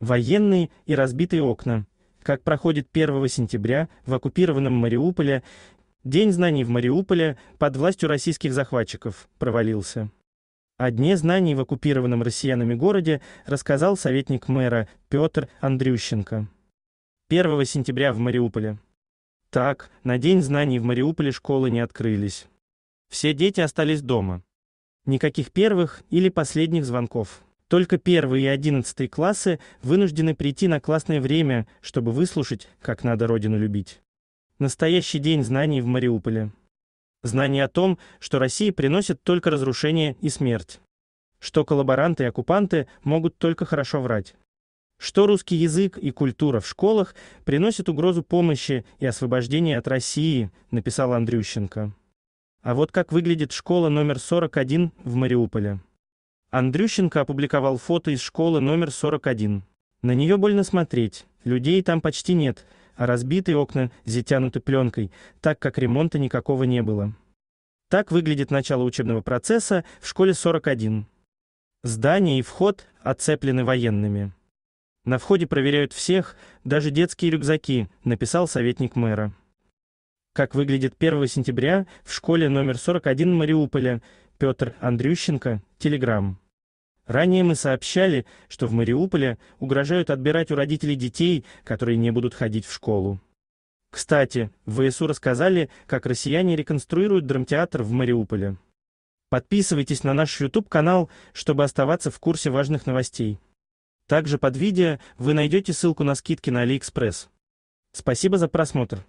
военные и разбитые окна. Как проходит 1 сентября в оккупированном Мариуполе, День знаний в Мариуполе под властью российских захватчиков провалился. О дне знаний в оккупированном россиянами городе рассказал советник мэра Петр Андрющенко. 1 сентября в Мариуполе. Так, на День знаний в Мариуполе школы не открылись. Все дети остались дома. Никаких первых или последних звонков. Только первые и одиннадцатые классы вынуждены прийти на классное время, чтобы выслушать, как надо родину любить. Настоящий день знаний в Мариуполе. Знание о том, что России приносит только разрушение и смерть. Что коллаборанты и оккупанты могут только хорошо врать. Что русский язык и культура в школах приносят угрозу помощи и освобождения от России, написал Андрющенко. А вот как выглядит школа номер 41 в Мариуполе. Андрющенко опубликовал фото из школы номер 41. На нее больно смотреть, людей там почти нет, а разбитые окна затянуты пленкой, так как ремонта никакого не было. Так выглядит начало учебного процесса в школе 41. Здание и вход оцеплены военными. На входе проверяют всех, даже детские рюкзаки, написал советник мэра. Как выглядит 1 сентября в школе номер 41 Мариуполя, Петр Андрющенко, Телеграм. Ранее мы сообщали, что в Мариуполе угрожают отбирать у родителей детей, которые не будут ходить в школу. Кстати, в ВСУ рассказали, как россияне реконструируют драмтеатр в Мариуполе. Подписывайтесь на наш YouTube-канал, чтобы оставаться в курсе важных новостей. Также под видео вы найдете ссылку на скидки на AliExpress. Спасибо за просмотр.